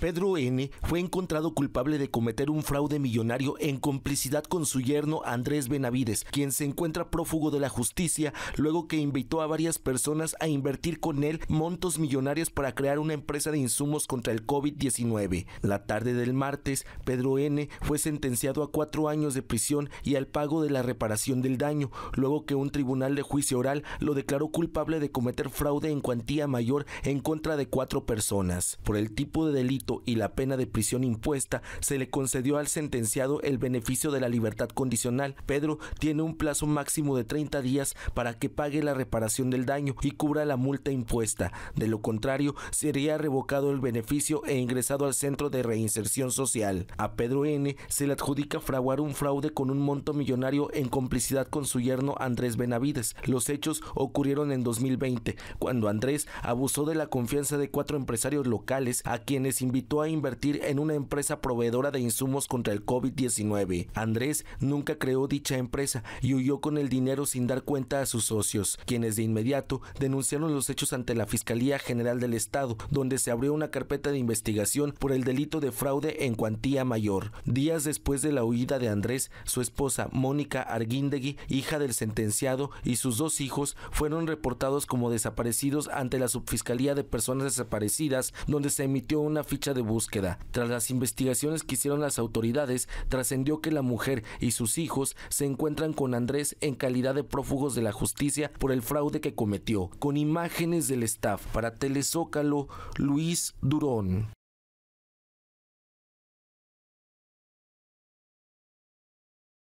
Pedro N. fue encontrado culpable de cometer un fraude millonario en complicidad con su yerno Andrés Benavides, quien se encuentra prófugo de la justicia luego que invitó a varias personas a invertir con él montos millonarios para crear una empresa de insumos contra el COVID-19. La tarde del martes, Pedro N. fue sentenciado a cuatro años de prisión y al pago de la reparación del daño, luego que un tribunal de juicio oral lo declaró culpable de cometer fraude en cuantía mayor en contra de cuatro personas. Por el tipo de delito y la pena de prisión impuesta, se le concedió al sentenciado el beneficio de la libertad condicional. Pedro tiene un plazo máximo de 30 días para que pague la reparación del daño y cubra la multa impuesta. De lo contrario, sería revocado el beneficio e ingresado al centro de reinserción social. A Pedro N. se le adjudica fraguar un fraude con un monto millonario en complicidad con su yerno Andrés Benavides. Los hechos ocurrieron en 2020, cuando Andrés abusó de la confianza de cuatro empresarios locales a quienes invitó invitó a invertir en una empresa proveedora de insumos contra el COVID-19. Andrés nunca creó dicha empresa y huyó con el dinero sin dar cuenta a sus socios, quienes de inmediato denunciaron los hechos ante la Fiscalía General del Estado, donde se abrió una carpeta de investigación por el delito de fraude en cuantía mayor. Días después de la huida de Andrés, su esposa Mónica Arguindegui, hija del sentenciado, y sus dos hijos fueron reportados como desaparecidos ante la Subfiscalía de Personas Desaparecidas, donde se emitió una ficha de búsqueda. Tras las investigaciones que hicieron las autoridades, trascendió que la mujer y sus hijos se encuentran con Andrés en calidad de prófugos de la justicia por el fraude que cometió. Con imágenes del staff para Telezócalo, Luis Durón.